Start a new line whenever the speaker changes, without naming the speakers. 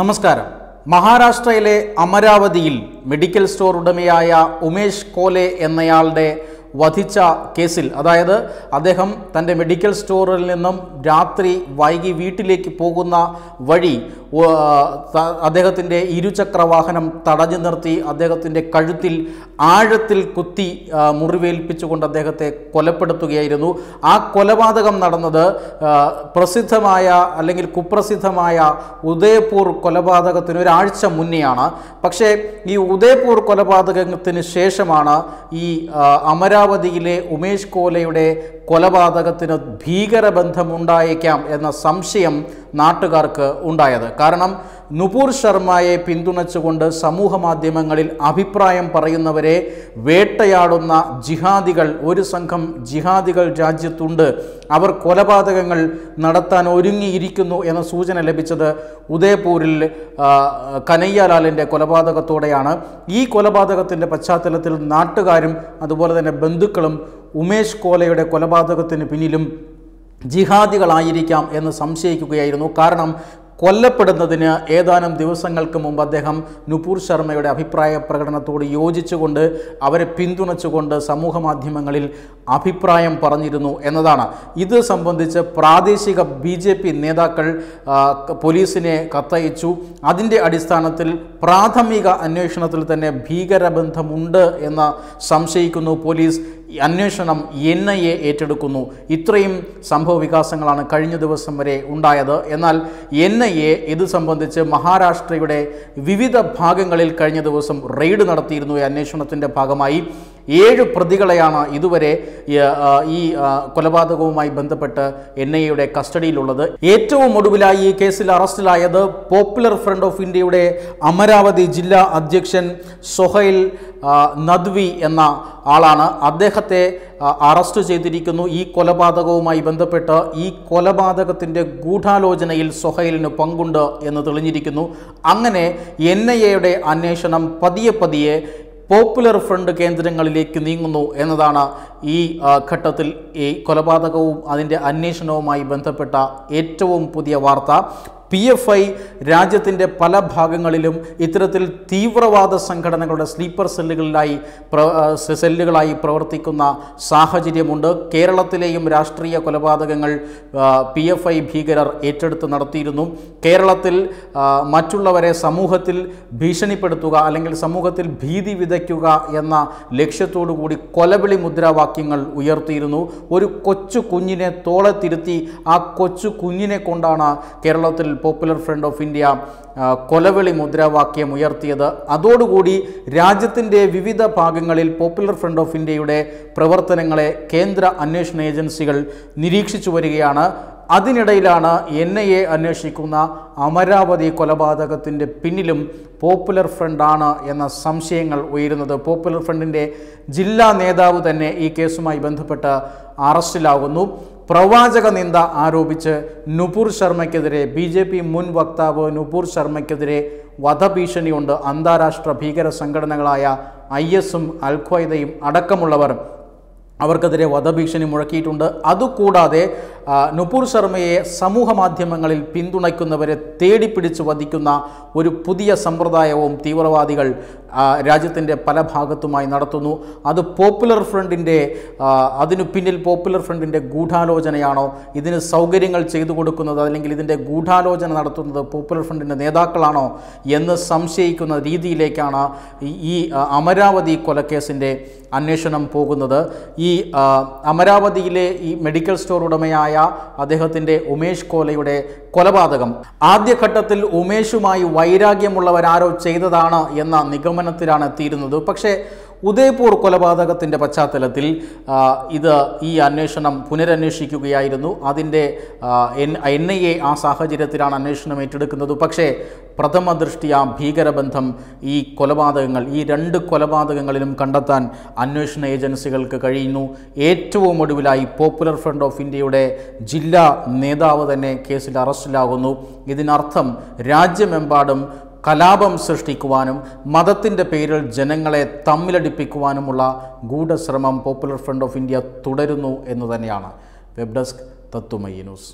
നമസ്കാരം മഹാരാഷ്ട്രയിലെ അമരാവതിയിൽ medical store ഉടമയായ ഉമേഷ് കോലെ എന്നയാളുടെ വധിച്ച കേസിൽ അതായത് അദ്ദേഹം തൻ്റെ മെഡിക്കൽ സ്റ്റോറിൽ നിന്നും രാത്രി വൈകി വീട്ടിലേക്ക് പോകുന്ന വഴി അദ്ദേഹത്തിൻ്റെ ഇരുചക്രവാഹനം തടഞ്ഞു നിർത്തി അദ്ദേഹത്തിൻ്റെ കഴുത്തിൽ ആഴത്തിൽ കുത്തി മുറിവേൽപ്പിച്ചുകൊണ്ട് അദ്ദേഹത്തെ കൊലപ്പെടുത്തുകയായിരുന്നു ആ കൊലപാതകം നടന്നത് പ്രസിദ്ധമായ അല്ലെങ്കിൽ കുപ്രസിദ്ധമായ ഉദയപൂർ കൊലപാതകത്തിന് ഒരാഴ്ച മുന്നെയാണ് പക്ഷേ ഈ ഉദയപൂർ കൊലപാതകത്തിന് ശേഷമാണ് ഈ അമരാവതിയിലെ ഉമേഷ് കോലയുടെ കൊലപാതകത്തിന് ഭീകരബന്ധമുണ്ടായേക്കാം എന്ന സംശയം നാട്ടുകാർക്ക് ഉണ്ടായത് കാരണം നുപൂർ ശർമ്മയെ പിന്തുണച്ചുകൊണ്ട് സമൂഹ മാധ്യമങ്ങളിൽ അഭിപ്രായം പറയുന്നവരെ വേട്ടയാടുന്ന ജിഹാദികൾ ഒരു സംഘം ജിഹാദികൾ രാജ്യത്തുണ്ട് അവർ കൊലപാതകങ്ങൾ നടത്താൻ ഒരുങ്ങിയിരിക്കുന്നു എന്ന സൂചന ലഭിച്ചത് ഉദയപൂരിൽ കനയ്യാലാലിൻ്റെ കൊലപാതകത്തോടെയാണ് ഈ കൊലപാതകത്തിൻ്റെ പശ്ചാത്തലത്തിൽ നാട്ടുകാരും അതുപോലെ തന്നെ ബന്ധുക്കളും ഉമേഷ് കോലയുടെ കൊലപാതകത്തിന് പിന്നിലും ജിഹാദികളായിരിക്കാം എന്ന് സംശയിക്കുകയായിരുന്നു കാരണം കൊല്ലപ്പെടുന്നതിന് ഏതാനും ദിവസങ്ങൾക്ക് മുമ്പ് അദ്ദേഹം നുപൂർ ശർമ്മയുടെ അഭിപ്രായ പ്രകടനത്തോട് യോജിച്ചുകൊണ്ട് അവരെ പിന്തുണച്ചുകൊണ്ട് സമൂഹമാധ്യമങ്ങളിൽ അഭിപ്രായം പറഞ്ഞിരുന്നു എന്നതാണ് ഇത് സംബന്ധിച്ച് പ്രാദേശിക ബി നേതാക്കൾ പോലീസിനെ കത്തയച്ചു അതിൻ്റെ അടിസ്ഥാനത്തിൽ പ്രാഥമിക അന്വേഷണത്തിൽ തന്നെ ഭീകരബന്ധമുണ്ട് എന്ന് സംശയിക്കുന്നു പോലീസ് അന്വേഷണം എൻ ഐ എ ഏറ്റെടുക്കുന്നു ഇത്രയും സംഭവ വികാസങ്ങളാണ് കഴിഞ്ഞ ദിവസം വരെ ഉണ്ടായത് എന്നാൽ എൻ ഐ എ ഇത് സംബന്ധിച്ച് മഹാരാഷ്ട്രയുടെ വിവിധ ഭാഗങ്ങളിൽ കഴിഞ്ഞ ദിവസം റെയ്ഡ് നടത്തിയിരുന്നു ഈ അന്വേഷണത്തിൻ്റെ ഭാഗമായി ഏഴ് പ്രതികളെയാണ് ഇതുവരെ ഈ കൊലപാതകവുമായി ബന്ധപ്പെട്ട് എൻ ഐ എയുടെ കസ്റ്റഡിയിലുള്ളത് ഏറ്റവും ഒടുവിലായി ഈ കേസിൽ അറസ്റ്റിലായത് പോപ്പുലർ ഫ്രണ്ട് ഓഫ് ഇന്ത്യയുടെ അമരാവതി ജില്ലാ അധ്യക്ഷൻ സൊഹൈൽ നദ്വി എന്ന ആളാണ് അദ്ദേഹത്തെ അറസ്റ്റ് ചെയ്തിരിക്കുന്നു ഈ കൊലപാതകവുമായി ബന്ധപ്പെട്ട് ഈ കൊലപാതകത്തിൻ്റെ ഗൂഢാലോചനയിൽ സൊഹൈലിന് പങ്കുണ്ട് എന്ന് തെളിഞ്ഞിരിക്കുന്നു അങ്ങനെ എൻ ഐ എയുടെ അന്വേഷണം പതിയെ പതിയെ പോപ്പുലർ ഫ്രണ്ട് കേന്ദ്രങ്ങളിലേക്ക് നീങ്ങുന്നു എന്നതാണ് ഈ ഘട്ടത്തിൽ ഈ കൊലപാതകവും അതിൻ്റെ അന്വേഷണവുമായി ബന്ധപ്പെട്ട ഏറ്റവും പുതിയ വാർത്ത പി എഫ് ഐ രാജ്യത്തിൻ്റെ പല ഭാഗങ്ങളിലും ഇത്തരത്തിൽ തീവ്രവാദ സംഘടനകളുടെ സ്ലീപ്പർ സെല്ലുകളിലായി സെല്ലുകളായി പ്രവർത്തിക്കുന്ന സാഹചര്യമുണ്ട് കേരളത്തിലെയും രാഷ്ട്രീയ കൊലപാതകങ്ങൾ പി എഫ് ഐ ഭീകരർ ഏറ്റെടുത്ത് നടത്തിയിരുന്നു കേരളത്തിൽ മറ്റുള്ളവരെ സമൂഹത്തിൽ ഭീഷണിപ്പെടുത്തുക അല്ലെങ്കിൽ സമൂഹത്തിൽ ഭീതി വിതയ്ക്കുക എന്ന ലക്ഷ്യത്തോടു കൂടി കൊലവിളി മുദ്രാവാക്യങ്ങൾ ഉയർത്തിയിരുന്നു ഒരു കൊച്ചു കുഞ്ഞിനെ തോളെ തിരുത്തി ആ കൊച്ചു കുഞ്ഞിനെ കൊണ്ടാണ് കേരളത്തിൽ പോപ്പുലർ ഫ്രണ്ട് ഓഫ് ഇന്ത്യ കൊലവിളി മുദ്രാവാക്യം ഉയർത്തിയത് അതോടുകൂടി രാജ്യത്തിൻ്റെ വിവിധ ഭാഗങ്ങളിൽ പോപ്പുലർ ഫ്രണ്ട് ഓഫ് ഇന്ത്യയുടെ പ്രവർത്തനങ്ങളെ കേന്ദ്ര അന്വേഷണ ഏജൻസികൾ നിരീക്ഷിച്ചു വരികയാണ് അതിനിടയിലാണ് എൻ ഐ എ അന്വേഷിക്കുന്ന അമരാവതി കൊലപാതകത്തിൻ്റെ പിന്നിലും പോപ്പുലർ ഫ്രണ്ടാണ് എന്ന സംശയങ്ങൾ ഉയരുന്നത് പോപ്പുലർ ഫ്രണ്ടിൻ്റെ ജില്ലാ നേതാവ് തന്നെ ഈ കേസുമായി ബന്ധപ്പെട്ട് അറസ്റ്റിലാകുന്നു പ്രവാചക നിന്ദ ആരോപിച്ച് നുപൂർ ശർമ്മയ്ക്കെതിരെ ബി ജെ പി മുൻ വക്താവ് നുപൂർ ശർമ്മയ്ക്കെതിരെ വധഭീഷണിയുണ്ട് അന്താരാഷ്ട്ര ഭീകര സംഘടനകളായ ഐ എസും അൽഖ്വയ്ദയും അടക്കമുള്ളവർ അവർക്കെതിരെ വധഭീഷണി മുഴക്കിയിട്ടുണ്ട് അതുകൂടാതെ നുപൂർ ശർമ്മയെ സമൂഹ മാധ്യമങ്ങളിൽ പിന്തുണയ്ക്കുന്നവരെ തേടിപ്പിടിച്ച് വധിക്കുന്ന ഒരു പുതിയ സമ്പ്രദായവും തീവ്രവാദികൾ രാജ്യത്തിൻ്റെ പല ഭാഗത്തുമായി നടത്തുന്നു അത് പോപ്പുലർ ഫ്രണ്ടിൻ്റെ അതിനു പിന്നിൽ പോപ്പുലർ ഫ്രണ്ടിൻ്റെ ഗൂഢാലോചനയാണോ ഇതിന് സൗകര്യങ്ങൾ ചെയ്തു കൊടുക്കുന്നത് അല്ലെങ്കിൽ ഇതിൻ്റെ ഗൂഢാലോചന നടത്തുന്നത് പോപ്പുലർ ഫ്രണ്ടിൻ്റെ നേതാക്കളാണോ എന്ന് സംശയിക്കുന്ന രീതിയിലേക്കാണ് ഈ അമരാവതി കൊലക്കേസിൻ്റെ അന്വേഷണം പോകുന്നത് ഈ അമരാവതിയിലെ ഈ മെഡിക്കൽ സ്റ്റോർ ഉടമയായ അദ്ദേഹത്തിൻ്റെ ഉമേഷ് കോലയുടെ കൊലപാതകം ആദ്യഘട്ടത്തിൽ ഉമേഷുമായി വൈരാഗ്യമുള്ളവരാരോ ചെയ്തതാണ് എന്ന നിഗമനം നിയമനത്തിലാണ് എത്തിയിരുന്നത് പക്ഷേ ഉദയ്പൂർ കൊലപാതകത്തിൻ്റെ പശ്ചാത്തലത്തിൽ ഇത് ഈ അന്വേഷണം പുനരന്വേഷിക്കുകയായിരുന്നു അതിൻ്റെ എൻ ഐ എ ആ സാഹചര്യത്തിലാണ് അന്വേഷണം ഏറ്റെടുക്കുന്നത് പക്ഷേ പ്രഥമ ആ ഭീകരബന്ധം ഈ കൊലപാതകങ്ങൾ ഈ രണ്ട് കൊലപാതകങ്ങളിലും കണ്ടെത്താൻ അന്വേഷണ ഏജൻസികൾക്ക് കഴിയുന്നു ഏറ്റവും ഒടുവിലായി പോപ്പുലർ ഫ്രണ്ട് ഓഫ് ഇന്ത്യയുടെ ജില്ലാ നേതാവ് തന്നെ കേസിൽ അറസ്റ്റിലാകുന്നു ഇതിനർത്ഥം രാജ്യമെമ്പാടും കലാപം സൃഷ്ടിക്കുവാനും മതത്തിൻ്റെ പേരിൽ ജനങ്ങളെ തമ്മിലടിപ്പിക്കുവാനുമുള്ള ഗൂഢശ്രമം പോപ്പുലർ ഫ്രണ്ട് ഓഫ് ഇന്ത്യ തുടരുന്നു എന്ന് തന്നെയാണ് വെബ് ഡെസ്ക് തത്തുമയി ന്യൂസ്